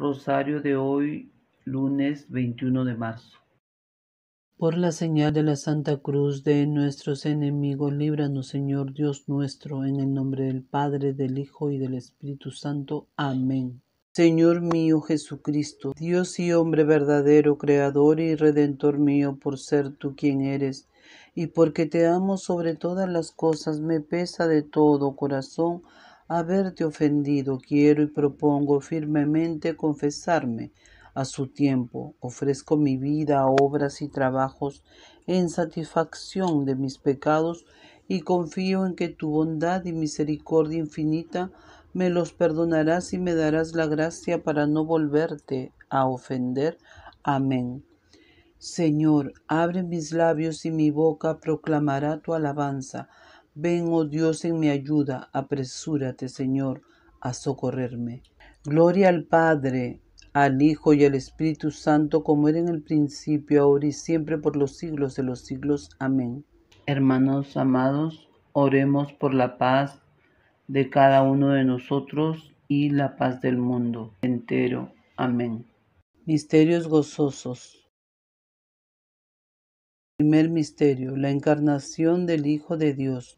Rosario de hoy, lunes 21 de marzo. Por la señal de la Santa Cruz de nuestros enemigos, líbranos, Señor Dios nuestro, en el nombre del Padre, del Hijo y del Espíritu Santo. Amén. Señor mío Jesucristo, Dios y hombre verdadero, Creador y Redentor mío, por ser tú quien eres, y porque te amo sobre todas las cosas, me pesa de todo corazón haberte ofendido, quiero y propongo firmemente confesarme a su tiempo. Ofrezco mi vida, obras y trabajos en satisfacción de mis pecados y confío en que tu bondad y misericordia infinita me los perdonarás y me darás la gracia para no volverte a ofender. Amén. Señor, abre mis labios y mi boca proclamará tu alabanza. Ven, oh Dios, en mi ayuda, apresúrate, Señor, a socorrerme. Gloria al Padre, al Hijo y al Espíritu Santo, como era en el principio, ahora y siempre, por los siglos de los siglos. Amén. Hermanos amados, oremos por la paz de cada uno de nosotros y la paz del mundo entero. Amén. Misterios gozosos. Primer misterio, la encarnación del Hijo de Dios.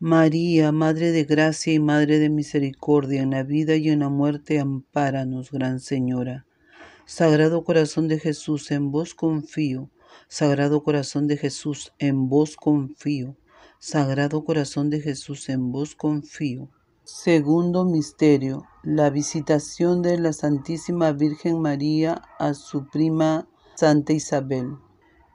María, Madre de Gracia y Madre de Misericordia, en la vida y en la muerte, ampáranos, Gran Señora. Sagrado Corazón de Jesús, en vos confío. Sagrado Corazón de Jesús, en vos confío. Sagrado Corazón de Jesús, en vos confío. Segundo misterio, la visitación de la Santísima Virgen María a su prima Santa Isabel.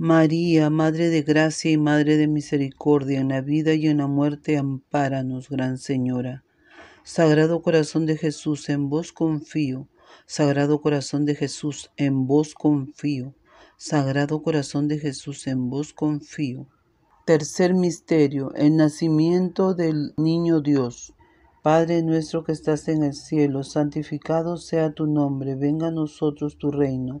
María, Madre de Gracia y Madre de Misericordia, en la vida y en la muerte, ampáranos, Gran Señora. Sagrado Corazón de Jesús, en vos confío. Sagrado Corazón de Jesús, en vos confío. Sagrado Corazón de Jesús, en vos confío. Tercer misterio, el nacimiento del Niño Dios. Padre nuestro que estás en el cielo, santificado sea tu nombre, venga a nosotros tu reino.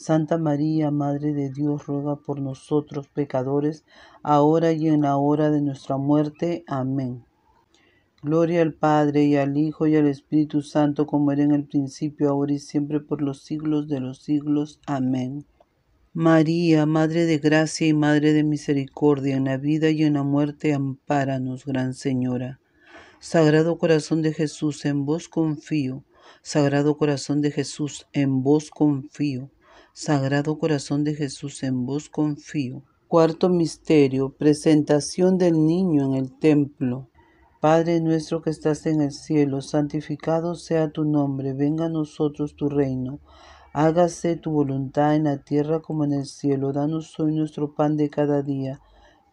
Santa María, Madre de Dios, ruega por nosotros pecadores, ahora y en la hora de nuestra muerte. Amén. Gloria al Padre y al Hijo y al Espíritu Santo, como era en el principio, ahora y siempre, por los siglos de los siglos. Amén. María, Madre de Gracia y Madre de Misericordia, en la vida y en la muerte, ampáranos, Gran Señora. Sagrado Corazón de Jesús, en vos confío. Sagrado Corazón de Jesús, en vos confío. Sagrado Corazón de Jesús, en vos confío. Cuarto misterio, presentación del niño en el templo. Padre nuestro que estás en el cielo, santificado sea tu nombre, venga a nosotros tu reino. Hágase tu voluntad en la tierra como en el cielo. Danos hoy nuestro pan de cada día.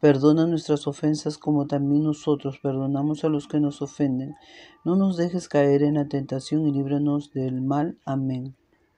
Perdona nuestras ofensas como también nosotros perdonamos a los que nos ofenden. No nos dejes caer en la tentación y líbranos del mal. Amén.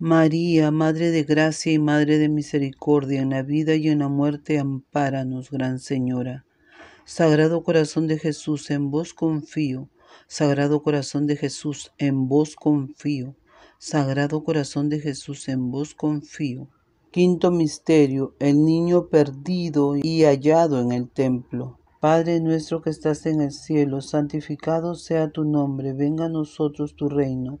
María, Madre de Gracia y Madre de Misericordia, en la vida y en la muerte, ampáranos, Gran Señora. Sagrado Corazón de Jesús, en vos confío. Sagrado Corazón de Jesús, en vos confío. Sagrado Corazón de Jesús, en vos confío. Quinto Misterio, el niño perdido y hallado en el templo. Padre nuestro que estás en el cielo, santificado sea tu nombre, venga a nosotros tu reino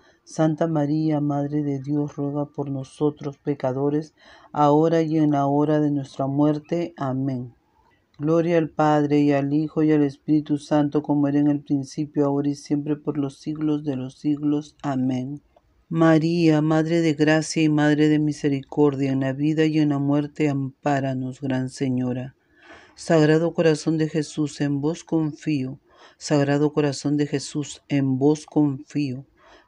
Santa María, Madre de Dios, ruega por nosotros pecadores, ahora y en la hora de nuestra muerte. Amén. Gloria al Padre y al Hijo y al Espíritu Santo, como era en el principio, ahora y siempre, por los siglos de los siglos. Amén. María, Madre de Gracia y Madre de Misericordia, en la vida y en la muerte, ampáranos, Gran Señora. Sagrado Corazón de Jesús, en vos confío. Sagrado Corazón de Jesús, en vos confío.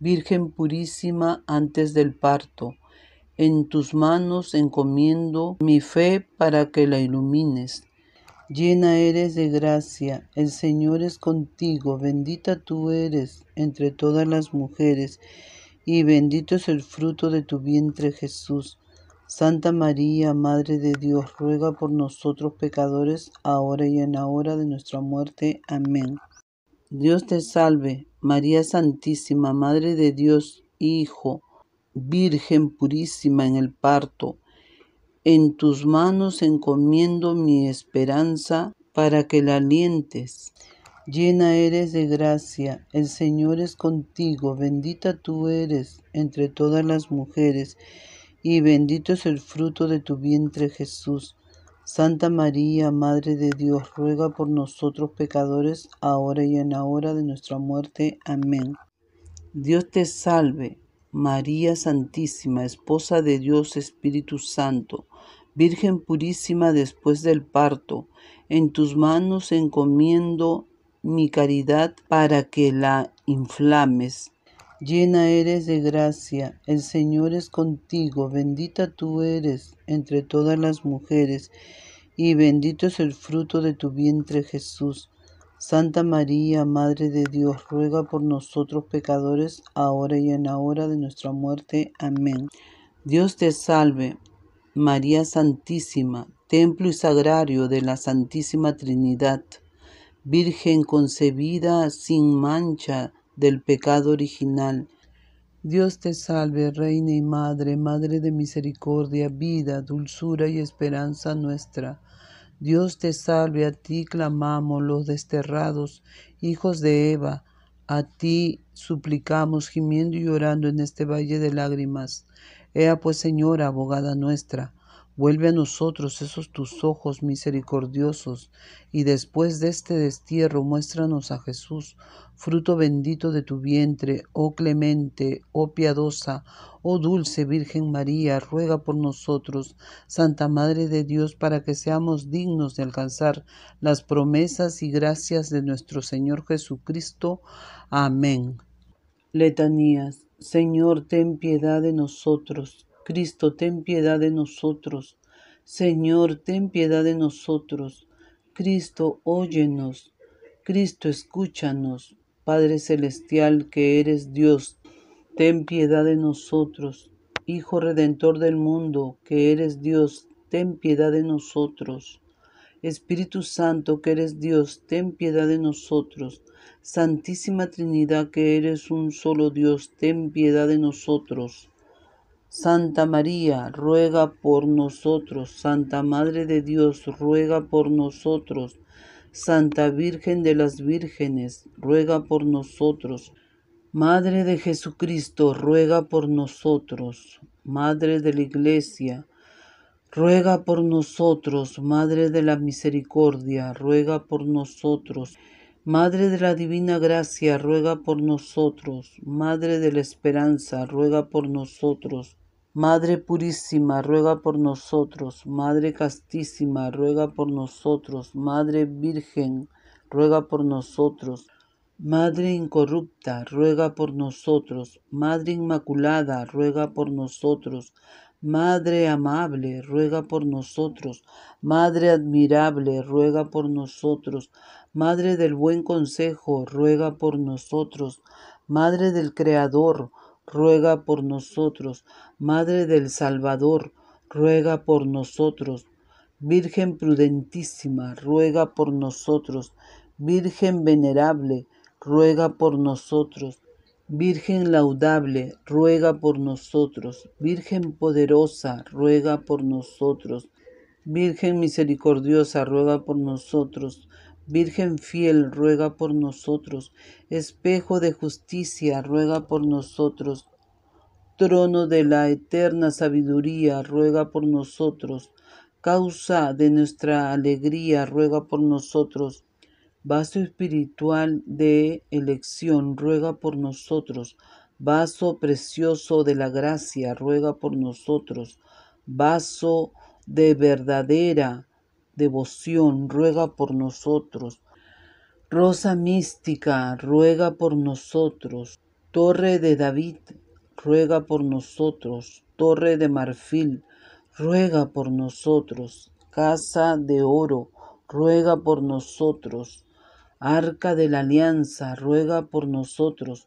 Virgen purísima antes del parto, en tus manos encomiendo mi fe para que la ilumines. Llena eres de gracia, el Señor es contigo, bendita tú eres entre todas las mujeres, y bendito es el fruto de tu vientre Jesús. Santa María, Madre de Dios, ruega por nosotros pecadores, ahora y en la hora de nuestra muerte. Amén. Dios te salve, María Santísima, Madre de Dios, Hijo, Virgen purísima en el parto. En tus manos encomiendo mi esperanza para que la alientes. Llena eres de gracia, el Señor es contigo, bendita tú eres entre todas las mujeres, y bendito es el fruto de tu vientre Jesús. Santa María, Madre de Dios, ruega por nosotros pecadores, ahora y en la hora de nuestra muerte. Amén. Dios te salve, María Santísima, Esposa de Dios Espíritu Santo, Virgen purísima después del parto, en tus manos encomiendo mi caridad para que la inflames Llena eres de gracia, el Señor es contigo, bendita tú eres entre todas las mujeres, y bendito es el fruto de tu vientre Jesús. Santa María, Madre de Dios, ruega por nosotros pecadores, ahora y en la hora de nuestra muerte. Amén. Dios te salve, María Santísima, templo y sagrario de la Santísima Trinidad, Virgen concebida sin mancha, del pecado original. Dios te salve, Reina y Madre, Madre de misericordia, vida, dulzura y esperanza nuestra. Dios te salve, a ti clamamos los desterrados, hijos de Eva, a ti suplicamos gimiendo y llorando en este valle de lágrimas. Ea pues, Señora, abogada nuestra, Vuelve a nosotros esos tus ojos misericordiosos, y después de este destierro muéstranos a Jesús, fruto bendito de tu vientre, oh clemente, oh piadosa, oh dulce Virgen María, ruega por nosotros, Santa Madre de Dios, para que seamos dignos de alcanzar las promesas y gracias de nuestro Señor Jesucristo. Amén. Letanías. Señor, ten piedad de nosotros. Cristo, ten piedad de nosotros. Señor, ten piedad de nosotros. Cristo, óyenos. Cristo, escúchanos. Padre Celestial, que eres Dios, ten piedad de nosotros. Hijo Redentor del mundo, que eres Dios, ten piedad de nosotros. Espíritu Santo, que eres Dios, ten piedad de nosotros. Santísima Trinidad, que eres un solo Dios, ten piedad de nosotros. Santa María, ruega por nosotros. Santa Madre de Dios, ruega por nosotros. Santa Virgen de las Vírgenes, ruega por nosotros. Madre de Jesucristo, ruega por nosotros. Madre de la Iglesia, ruega por nosotros. Madre de la Misericordia, ruega por nosotros. Madre de la Divina Gracia, ruega por nosotros. Madre de la Esperanza, ruega por nosotros. Madre purísima, ruega por nosotros. Madre castísima, ruega por nosotros. Madre Virgen, ruega por nosotros. Madre incorrupta, ruega por nosotros. Madre inmaculada, ruega por nosotros. Madre amable, ruega por nosotros. Madre admirable, ruega por nosotros. Madre del buen consejo, ruega por nosotros. Madre del Creador, ruega por nosotros. Madre del Salvador, ruega por nosotros. Virgen prudentísima, ruega por nosotros. Virgen venerable, ruega por nosotros. Virgen laudable, ruega por nosotros. Virgen poderosa, ruega por nosotros. Virgen misericordiosa, ruega por nosotros. Virgen fiel, ruega por nosotros. Espejo de justicia, ruega por nosotros. Trono de la eterna sabiduría, ruega por nosotros. Causa de nuestra alegría, ruega por nosotros. Vaso espiritual de elección, ruega por nosotros. Vaso precioso de la gracia, ruega por nosotros. Vaso de verdadera devoción, ruega por nosotros. Rosa mística, ruega por nosotros. Torre de David, ruega por nosotros. Torre de marfil, ruega por nosotros. Casa de oro, ruega por nosotros. Arca de la Alianza, ruega por nosotros.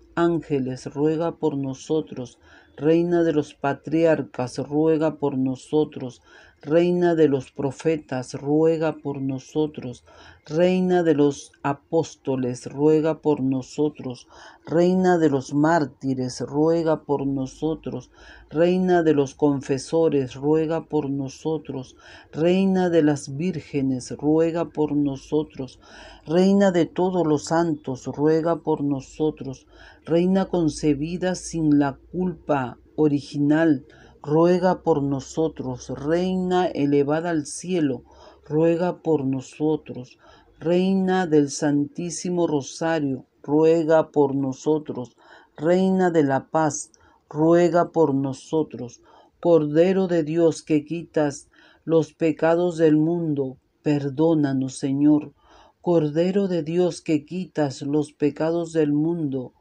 ángeles, ruega por nosotros. Reina de los patriarcas, ruega por nosotros. Reina de los profetas, ruega por nosotros. Reina de los apóstoles, ruega por nosotros. Reina de los mártires, ruega por nosotros. Reina de los confesores, ruega por nosotros. Reina de las vírgenes, ruega por nosotros. Reina de todos los santos, ruega por nosotros. Reina concebida sin la culpa original, ruega por nosotros. Reina elevada al cielo, ruega por nosotros. Reina del Santísimo Rosario, ruega por nosotros. Reina de la paz, ruega por nosotros. Cordero de Dios que quitas los pecados del mundo, perdónanos, Señor. Cordero de Dios que quitas los pecados del mundo,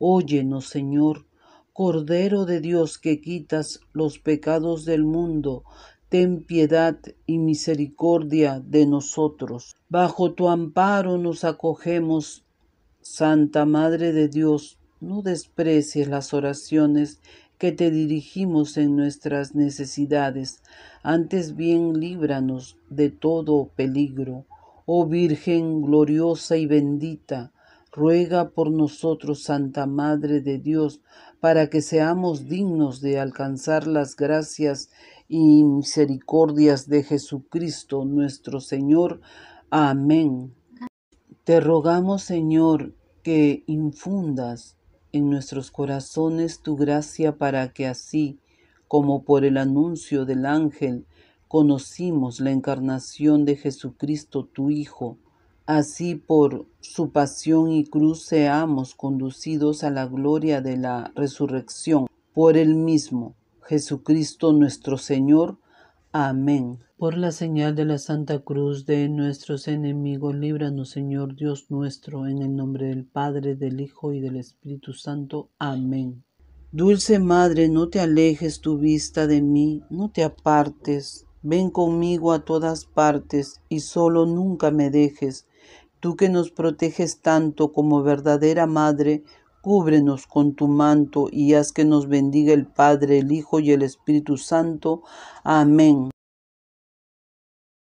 óyenos, Señor. Cordero de Dios que quitas los pecados del mundo, ten piedad y misericordia de nosotros. Bajo tu amparo nos acogemos, Santa Madre de Dios, no desprecies las oraciones que te dirigimos en nuestras necesidades, antes bien líbranos de todo peligro. Oh Virgen gloriosa y bendita, ruega por nosotros, Santa Madre de Dios, para que seamos dignos de alcanzar las gracias y misericordias de Jesucristo nuestro Señor. Amén. Te rogamos, Señor, que infundas en nuestros corazones tu gracia para que así, como por el anuncio del ángel, conocimos la encarnación de Jesucristo tu Hijo, Así por su pasión y cruz seamos conducidos a la gloria de la resurrección por el mismo, Jesucristo nuestro Señor. Amén. Por la señal de la Santa Cruz de nuestros enemigos, líbranos, Señor Dios nuestro, en el nombre del Padre, del Hijo y del Espíritu Santo. Amén. Dulce Madre, no te alejes tu vista de mí, no te apartes. Ven conmigo a todas partes y solo nunca me dejes Tú que nos proteges tanto como verdadera madre, cúbrenos con tu manto y haz que nos bendiga el Padre, el Hijo y el Espíritu Santo. Amén.